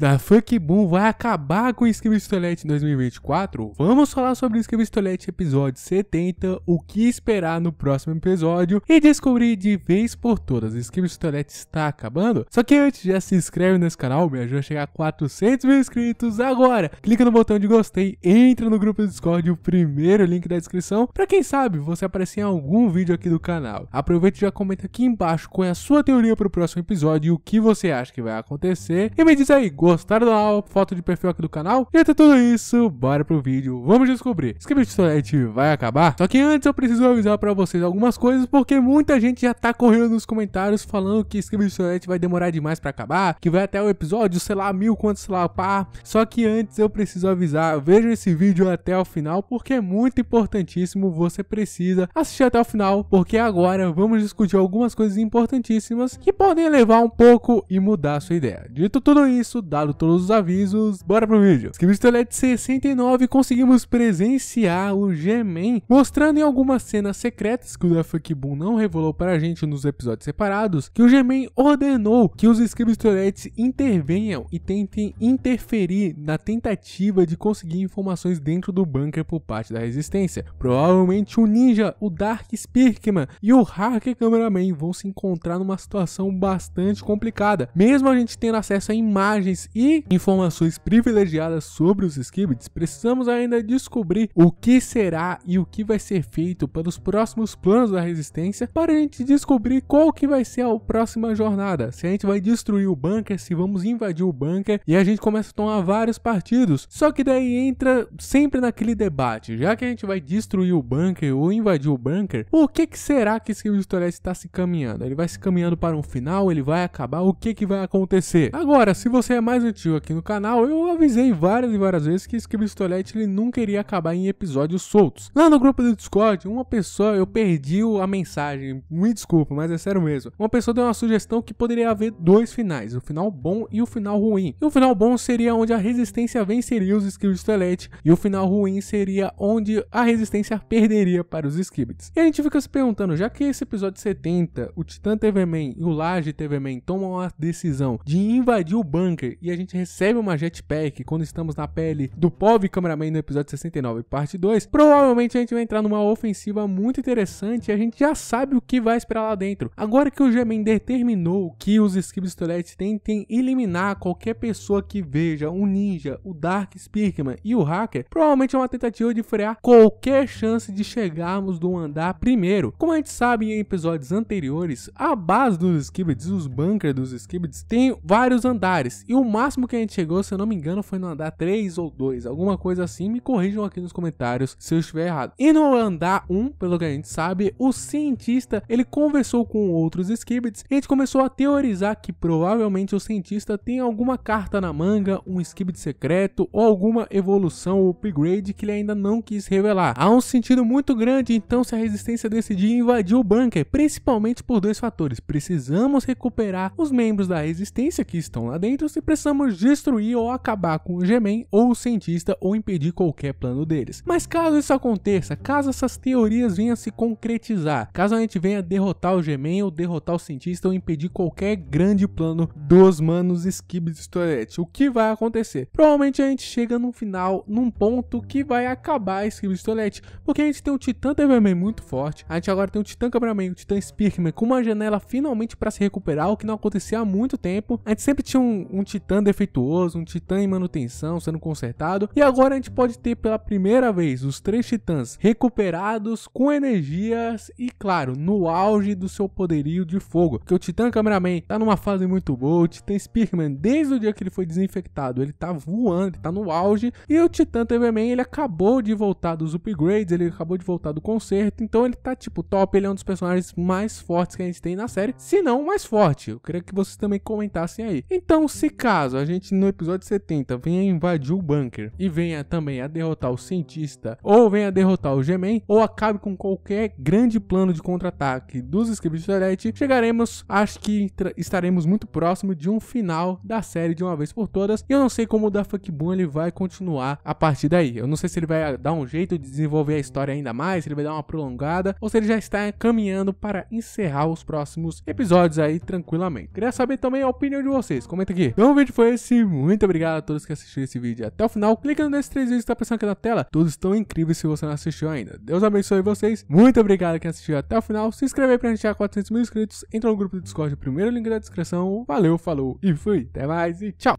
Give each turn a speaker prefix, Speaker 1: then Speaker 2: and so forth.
Speaker 1: da Funk Boom vai acabar com o Esquiva Estolete em 2024? Vamos falar sobre o Esquiva Estolete episódio 70, o que esperar no próximo episódio e descobrir de vez por todas, o Esquiva Estolete está acabando? Só que antes, já se inscreve nesse canal, me ajuda a chegar a 400 mil inscritos agora! Clica no botão de gostei, entra no grupo do Discord, o primeiro link da descrição, pra quem sabe você aparecer em algum vídeo aqui do canal. Aproveita e já comenta aqui embaixo qual é a sua teoria pro próximo episódio e o que você acha que vai acontecer e me diz aí, Gostaram da foto de perfil aqui do canal? E até tudo isso, bora pro vídeo. Vamos descobrir. Script Toilette é vai acabar? Só que antes eu preciso avisar pra vocês algumas coisas, porque muita gente já tá correndo nos comentários falando que Script Toilette é vai demorar demais pra acabar, que vai até o episódio, sei lá, mil, quantos, sei lá, pá. Só que antes eu preciso avisar, vejam esse vídeo até o final, porque é muito importantíssimo, você precisa assistir até o final, porque agora vamos discutir algumas coisas importantíssimas que podem levar um pouco e mudar a sua ideia. Dito tudo isso, dá dado todos os avisos, bora pro vídeo. Skibistolete 69 conseguimos presenciar o G-Man mostrando em algumas cenas secretas que o Funky Boom não revelou pra gente nos episódios separados, que o G-Man ordenou que os Skibistoletes intervenham e tentem interferir na tentativa de conseguir informações dentro do bunker por parte da resistência. Provavelmente o Ninja, o Dark Spearman e o Hacker Cameraman vão se encontrar numa situação bastante complicada, mesmo a gente tendo acesso a imagens e informações privilegiadas sobre os Skibbits, precisamos ainda descobrir o que será e o que vai ser feito para os próximos planos da resistência para a gente descobrir qual que vai ser a próxima jornada, se a gente vai destruir o bunker, se vamos invadir o bunker e a gente começa a tomar vários partidos. Só que daí entra sempre naquele debate, já que a gente vai destruir o bunker ou invadir o bunker, o que, que será que esse Stories está se caminhando? Ele vai se caminhando para um final, ele vai acabar, o que que vai acontecer? Agora, se você é mais antigo aqui no canal, eu avisei várias e várias vezes que Scribistolete ele nunca iria acabar em episódios soltos. Lá no grupo do Discord, uma pessoa, eu perdi a mensagem, me desculpa, mas é sério mesmo. Uma pessoa deu uma sugestão que poderia haver dois finais, o final bom e o final ruim. E o final bom seria onde a resistência venceria os Scribistolete e o final ruim seria onde a resistência perderia para os Skibits. E a gente fica se perguntando, já que esse episódio 70, o Titã TV Man e o Laje TV Man tomam a decisão de invadir o bunker e a gente recebe uma jetpack quando estamos na pele do pobre cameraman no episódio 69, parte 2, provavelmente a gente vai entrar numa ofensiva muito interessante e a gente já sabe o que vai esperar lá dentro. Agora que o g determinou que os Skibs Toilette tentem eliminar qualquer pessoa que veja o Ninja, o Dark Spearman e o Hacker, provavelmente é uma tentativa de frear qualquer chance de chegarmos do andar primeiro. Como a gente sabe em episódios anteriores, a base dos Skibbits, os bunkers dos Skibbits, tem vários andares e o máximo que a gente chegou, se eu não me engano, foi no andar 3 ou 2, alguma coisa assim. Me corrijam aqui nos comentários se eu estiver errado. E no andar 1, pelo que a gente sabe, o cientista ele conversou com outros Skibbits e a gente começou a teorizar que provavelmente o cientista tem alguma carta na manga, um Skibbit secreto ou alguma evolução ou upgrade que ele ainda não quis revelar. Há um sentido muito grande então se a resistência decidir invadir o bunker, principalmente por dois fatores. Precisamos recuperar os membros da resistência que estão lá dentro e precisamos Pensamos destruir ou acabar com o Gemen ou o cientista ou impedir qualquer plano deles. Mas caso isso aconteça, caso essas teorias venham a se concretizar, caso a gente venha derrotar o Gemen ou derrotar o cientista ou impedir qualquer grande plano dos manos Skibidi Storette, o que vai acontecer? Provavelmente a gente chega no final, num ponto que vai acabar Skibidi Storette, porque a gente tem um Titã Devilman muito forte, a gente agora tem um Titã Cameraman, um Titã Spearman com uma janela finalmente para se recuperar, o que não acontecia há muito tempo. A gente sempre tinha um, um Titã titã defeituoso, um titã em manutenção sendo consertado. E agora a gente pode ter pela primeira vez os três titãs recuperados com energias e, claro, no auge do seu poderio de fogo. Porque o titã cameraman tá numa fase muito boa, o titã Spearman, desde o dia que ele foi desinfectado, ele tá voando, ele tá no auge. E o titã TVman, ele acabou de voltar dos upgrades, ele acabou de voltar do conserto, então ele tá tipo top, ele é um dos personagens mais fortes que a gente tem na série, se não mais forte. Eu queria que vocês também comentassem aí. Então, se caso a gente no episódio 70 venha invadir o bunker e venha também a derrotar o cientista, ou venha derrotar o G-Man, ou acabe com qualquer grande plano de contra-ataque dos scripts do chegaremos, acho que estaremos muito próximo de um final da série de uma vez por todas. E eu não sei como o da Boom ele vai continuar a partir daí. Eu não sei se ele vai dar um jeito de desenvolver a história ainda mais, se ele vai dar uma prolongada, ou se ele já está caminhando para encerrar os próximos episódios aí tranquilamente. Queria saber também a opinião de vocês. Comenta aqui. Então, vídeo foi esse. Muito obrigado a todos que assistiram esse vídeo até o final. Clicando nesses três vídeos que tá aparecendo aqui na tela. Todos estão incríveis se você não assistiu ainda. Deus abençoe vocês. Muito obrigado que assistiu até o final. Se inscreve aí pra gente a 400 mil inscritos. Entra no grupo do Discord, primeiro link da descrição. Valeu, falou e fui. Até mais e tchau.